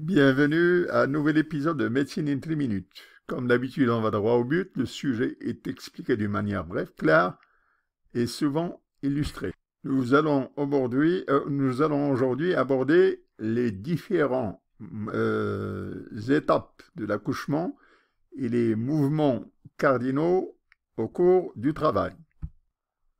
Bienvenue à un nouvel épisode de Médecine in 3 minutes. Comme d'habitude, on va droit au but. Le sujet est expliqué d'une manière brève, claire et souvent illustrée. Nous allons aujourd'hui, euh, aborder les différentes euh, étapes de l'accouchement et les mouvements cardinaux au cours du travail.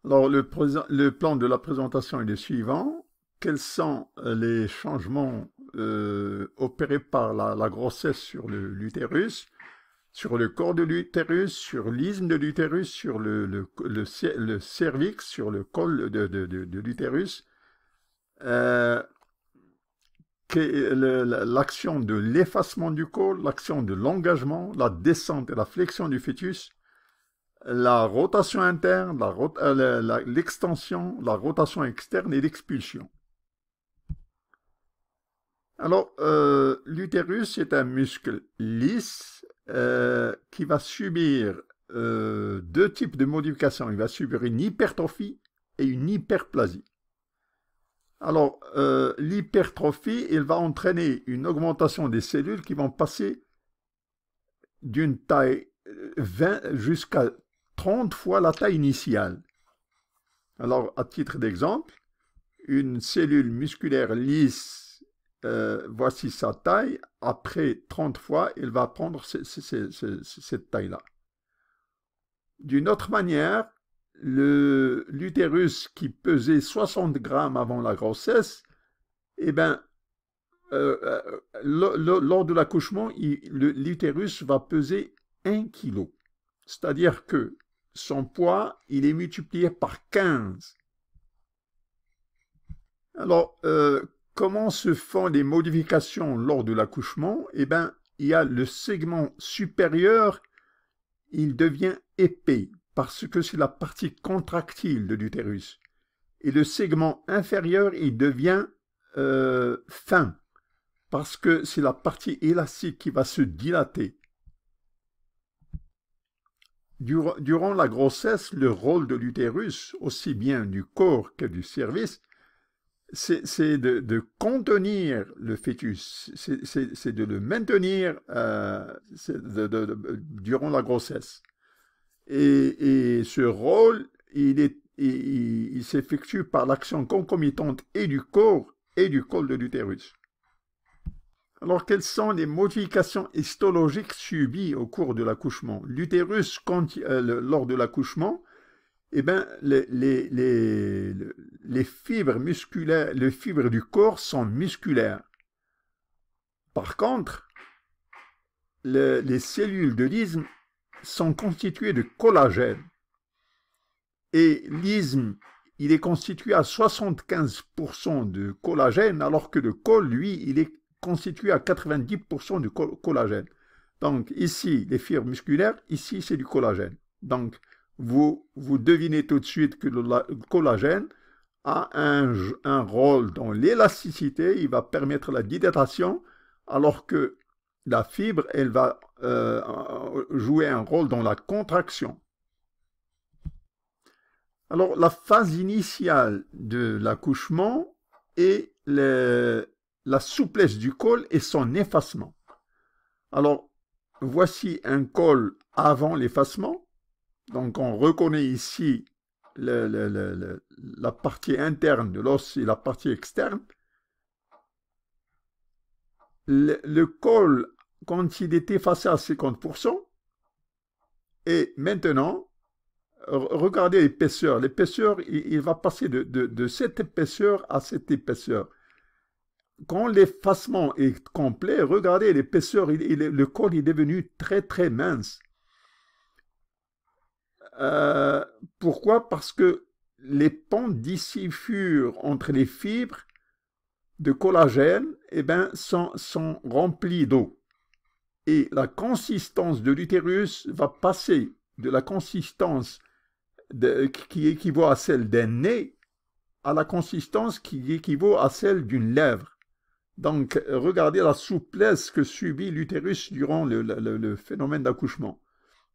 Alors, le plan de la présentation est le suivant. Quels sont euh, les changements euh, opéré par la, grossesse sur l'utérus, sur le corps de l'utérus, sur l'isme de l'utérus, sur le, cervix, sur le col de, l'utérus. Euh, l'action de l'effacement du col, l'action de l'engagement, la descente et la flexion du fœtus, la rotation interne, l'extension, la rotation externe et l'expulsion. Alors, euh, l'utérus est un muscle lisse euh, qui va subir euh, deux types de modifications. Il va subir une hypertrophie et une hyperplasie. Alors, l'hypertrophie, elle va entraîner une augmentation des cellules qui vont passer d'une taille 20 jusqu'à 30 fois la taille initiale. Alors, à titre d'exemple, une cellule musculaire lisse euh, voici sa taille, après 30 fois, il va prendre cette taille-là. D'une autre manière, l'utérus qui pesait 60 grammes avant la grossesse, eh bien, euh, euh, lors de l'accouchement, l'utérus va peser 1 kg. C'est-à-dire que son poids, il est multiplié par 15. Alors, Comment se font les modifications lors de l'accouchement Eh bien, il y a le segment supérieur, il devient épais parce que c'est la partie contractile de l'utérus. Et le segment inférieur, il devient euh, fin parce que c'est la partie élastique qui va se dilater. Durant la grossesse, le rôle de l'utérus, aussi bien du corps que du service, c'est de, contenir le fœtus, c'est de le maintenir euh, durant la grossesse. Et, ce rôle, il s'effectue par l'action concomitante et du corps et du col de l'utérus. Alors, quelles sont les modifications histologiques subies au cours de l'accouchement L'utérus, euh, lors de l'accouchement, eh bien, les, les, fibres musculaires, les fibres du corps sont musculaires. Par contre, les cellules de l'isme sont constituées de collagène. Et l'isme, il est constitué à 75% de collagène, alors que le col, lui, il est constitué à 90% de collagène. Donc ici, les fibres musculaires, ici, c'est du collagène. Donc, vous, vous devinez tout de suite que le collagène a un, un rôle dans l'élasticité, il va permettre la dilatation, alors que la fibre, elle va euh, jouer un rôle dans la contraction. Alors, la phase initiale de l'accouchement est la souplesse du col et son effacement. Alors, voici un col avant l'effacement donc on reconnaît ici la partie interne de l'os et la partie externe. Le, col, quand il est effacé à 50%, et maintenant, regardez l'épaisseur. L'épaisseur, il, va passer de, de cette épaisseur à cette épaisseur quand l'effacement est complet, regardez l'épaisseur, le col est devenu très très mince. Euh, pourquoi Parce que les furent entre les fibres de collagène eh ben, sont, remplis d'eau. Et la consistance de l'utérus va passer de la consistance qui équivaut à celle d'un nez à la consistance qui équivaut à celle d'une lèvre. Donc, regardez la souplesse que subit l'utérus durant le, le phénomène d'accouchement.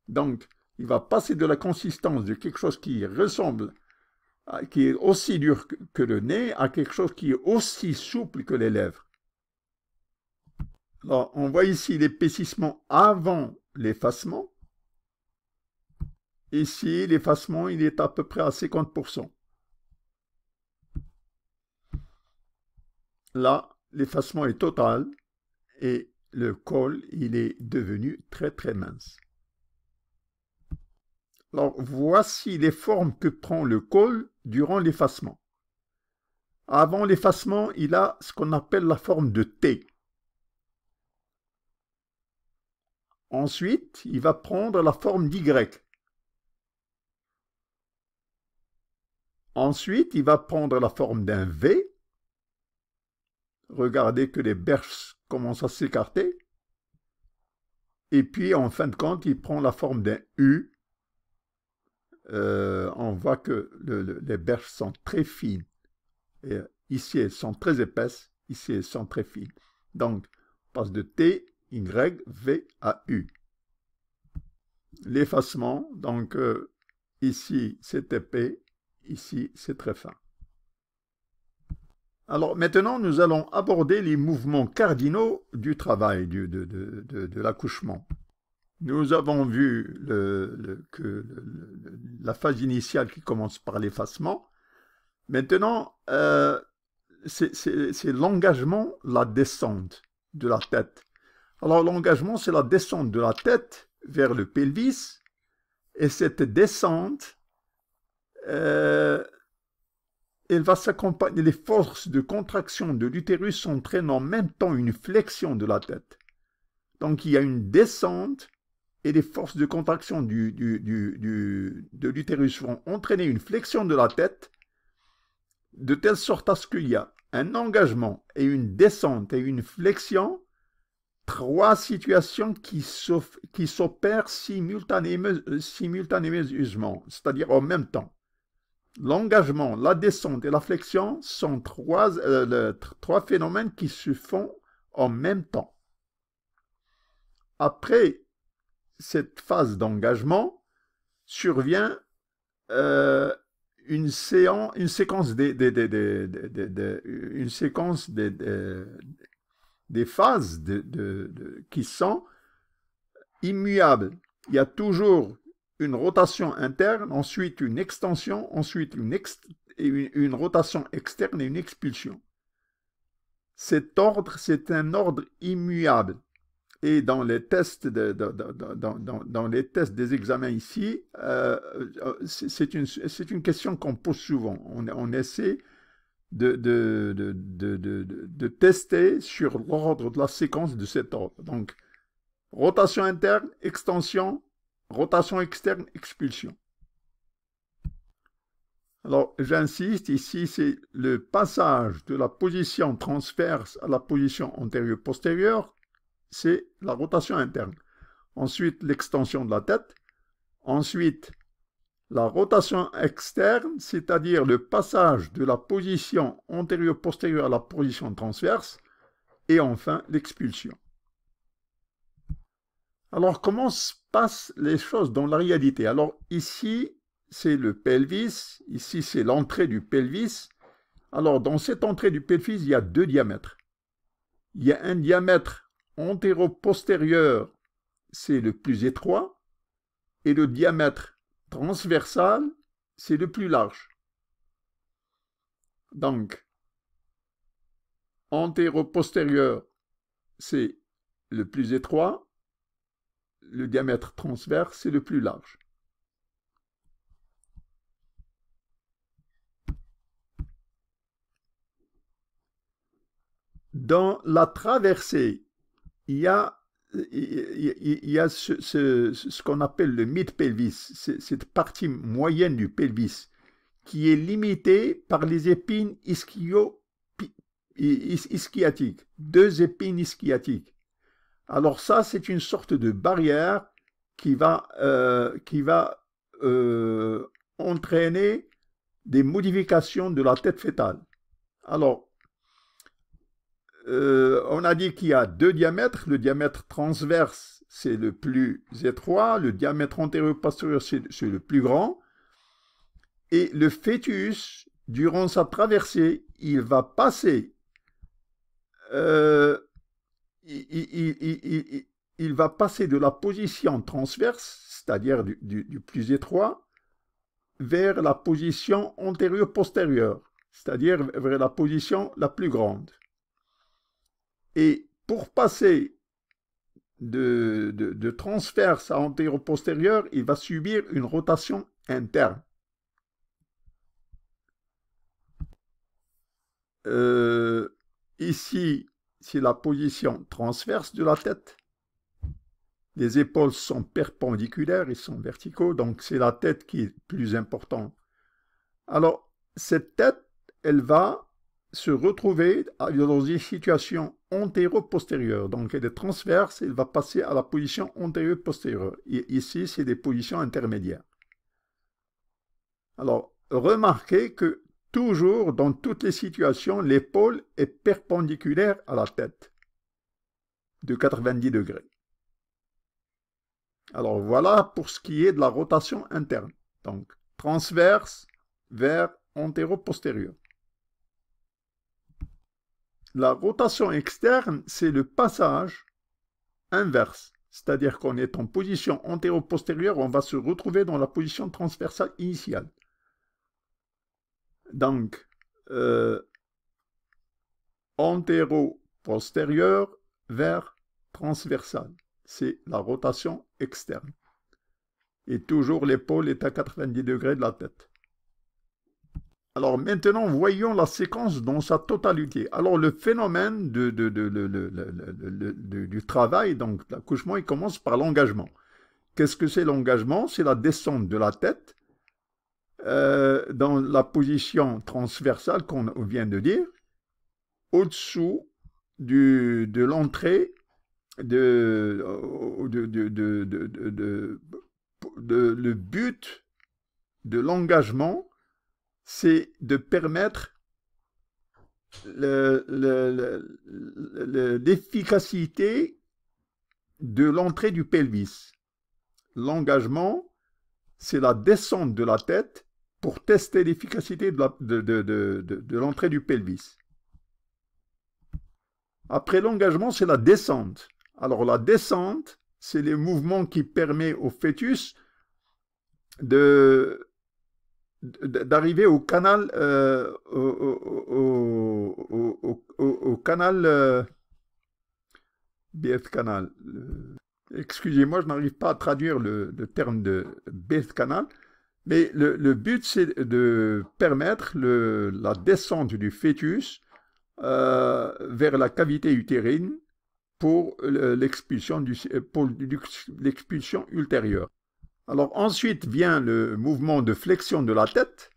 Donc, il va passer de la consistance de quelque chose qui ressemble, qui est aussi dur que le nez, à quelque chose qui est aussi souple que les lèvres. Alors, on voit ici l'épaississement avant l'effacement. Ici, l'effacement, il est à peu près à 50%. Là, l'effacement est total et le col, il est devenu très très mince. Alors, voici les formes que prend le col durant l'effacement. Avant l'effacement, il a ce qu'on appelle la forme de T. Ensuite, il va prendre la forme d'Y. Ensuite, il va prendre la forme d'un V. Regardez que les berches commencent à s'écarter. Et puis, en fin de compte, il prend la forme d'un U euh, on voit que les berges sont très fines. Et euh, ici, elles sont très épaisses. Ici, elles sont très fines. Donc, passe de T, Y, V à U. L'effacement, donc euh, ici, c'est épais. Ici, c'est très fin. Alors maintenant, nous allons aborder les mouvements cardinaux du travail, de l'accouchement. Nous avons vu le, que la phase initiale qui commence par l'effacement. Maintenant, euh, c'est l'engagement, la descente de la tête. Alors l'engagement, c'est la descente de la tête vers le pelvis. Et cette descente, euh, elle va s'accompagner, les forces de contraction de l'utérus entraînent en même temps une flexion de la tête. Donc il y a une descente et les forces de contraction du, du, de l'utérus vont entraîner une flexion de la tête, de telle sorte à ce qu'il y a un engagement et une descente et une flexion, trois situations qui s'opèrent simultanément, c'est-à-dire en même temps. L'engagement, la descente et la flexion sont trois, euh, trois phénomènes qui se font en même temps. Après cette phase d'engagement survient euh, une, séance, une séquence des, une séquence des, phases de, qui sont immuables. Il y a toujours une rotation interne, ensuite une extension, ensuite une rotation externe et une expulsion. Cet ordre, c'est un ordre immuable et dans les tests, des examens ici, euh, euh, c'est une, question qu'on pose souvent. On, essaie de, tester sur l'ordre de la séquence de cet ordre. Donc, rotation interne, extension, rotation externe, expulsion. Alors, j'insiste, ici, c'est le passage de la position transverse à la position antérieure-postérieure c'est la rotation interne. Ensuite, l'extension de la tête. Ensuite, la rotation externe, c'est-à-dire le passage de la position antérieure-postérieure à la position transverse. Et enfin, l'expulsion. Alors, comment se passent les choses dans la réalité Alors, ici, c'est le pelvis. Ici, c'est l'entrée du pelvis. Alors, dans cette entrée du pelvis, il y a deux diamètres. Il y a un diamètre antéro-postérieur, c'est le plus étroit, et le diamètre transversal, c'est le plus large. Donc, antéro-postérieur, c'est le plus étroit, le diamètre transverse, c'est le plus large. Dans la traversée il y a, il y ce, qu'on appelle le mid-pelvis, cette partie moyenne du pelvis, qui est limitée par les épines ischiatiques, deux épines ischiatiques. Alors ça, c'est une sorte de barrière qui va, euh, qui va euh, entraîner des modifications de la tête fétale. Alors, euh, on a dit qu'il y a deux diamètres. Le diamètre transverse, c'est le plus étroit. Le diamètre antérieur-postérieur, c'est le plus grand. Et le fœtus, durant sa traversée, il va passer... Euh, il, va passer de la position transverse, c'est-à-dire du, du plus étroit, vers la position antérieure-postérieure, c'est-à-dire vers la position la plus grande. Et pour passer de, de, à transfert antéro postérieur il va subir une rotation interne. Euh, ici, c'est la position transverse de la tête. Les épaules sont perpendiculaires, ils sont verticaux, donc c'est la tête qui est plus importante. Alors, cette tête, elle va se retrouver dans une situation antéro postérieur Donc, il est transverse, il va passer à la position antéro-postérieure. Ici, c'est des positions intermédiaires. Alors, remarquez que toujours, dans toutes les situations, l'épaule est perpendiculaire à la tête de 90 degrés. Alors, voilà pour ce qui est de la rotation interne. Donc, transverse vers antéro-postérieure la rotation externe, c'est le passage inverse. C'est-à-dire qu'on est en position antéro-postérieure, on va se retrouver dans la position transversale initiale. Donc, euh, antéro-postérieure vers transversale. C'est la rotation externe. Et toujours l'épaule est à 90 degrés de la tête. Alors maintenant, voyons la séquence dans sa totalité. Alors le phénomène du travail, donc l'accouchement, il commence par l'engagement. Qu'est-ce que c'est l'engagement C'est la descente de la tête euh, dans la position transversale qu'on vient de dire, au-dessous de l'entrée de, le but de l'engagement c'est de permettre l'efficacité de l'entrée du pelvis. L'engagement, c'est la descente de la tête pour tester l'efficacité de l'entrée du pelvis. Après l'engagement, c'est la descente. Alors la descente, c'est le mouvement qui permet au fœtus de, d'arriver au canal euh, au, canal euh, BF canal euh, excusez-moi je n'arrive pas à traduire le, terme de BF canal mais le, but c'est de permettre le, la descente du fœtus vers la cavité utérine pour l'expulsion du pour l'expulsion ultérieure alors ensuite vient le mouvement de flexion de la tête.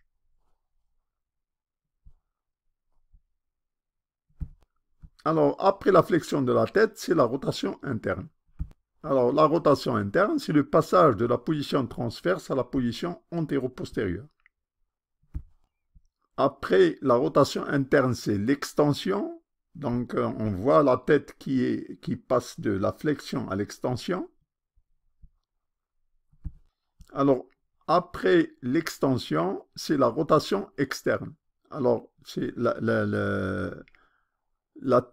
Alors après la flexion de la tête, c'est la rotation interne. Alors la rotation interne, c'est le passage de la position transverse à la position antéro Après la rotation interne, c'est l'extension. Donc euh, on voit la tête qui, qui passe de la flexion à l'extension. Alors, après l'extension, c'est la rotation externe. Alors, c'est la,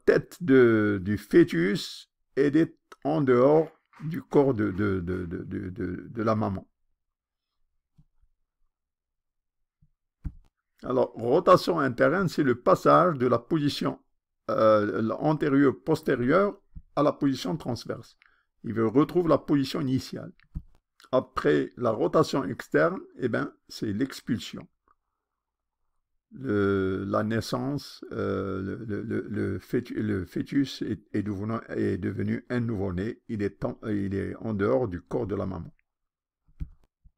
tête du fœtus, et est en dehors du corps de, la maman. Alors, rotation interne, c'est le passage de la position euh, antérieure-postérieure à la position transverse. Il veut retrouver la position initiale après la rotation externe, eh ben, c'est l'expulsion. la naissance, euh, le, fœtus, est, devenu, un nouveau-né. Il, il, est en dehors du corps de la maman.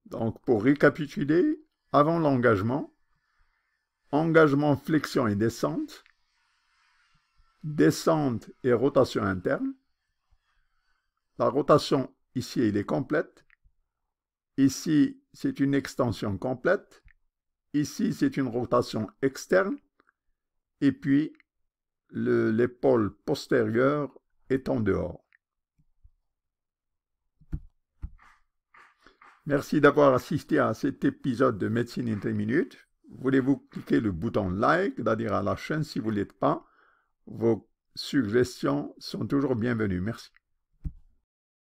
Donc, pour récapituler, avant l'engagement, engagement flexion et descente, descente et rotation interne. La rotation ici, elle est complète. Ici, c'est une extension complète. Ici, c'est une rotation externe. Et puis, l'épaule postérieure est en dehors. Merci d'avoir assisté à cet épisode de Médecine in 3 minutes. Voulez-vous cliquer le bouton like, c'est-à-dire à la chaîne si vous ne l'êtes pas. Vos suggestions sont toujours bienvenues. Merci.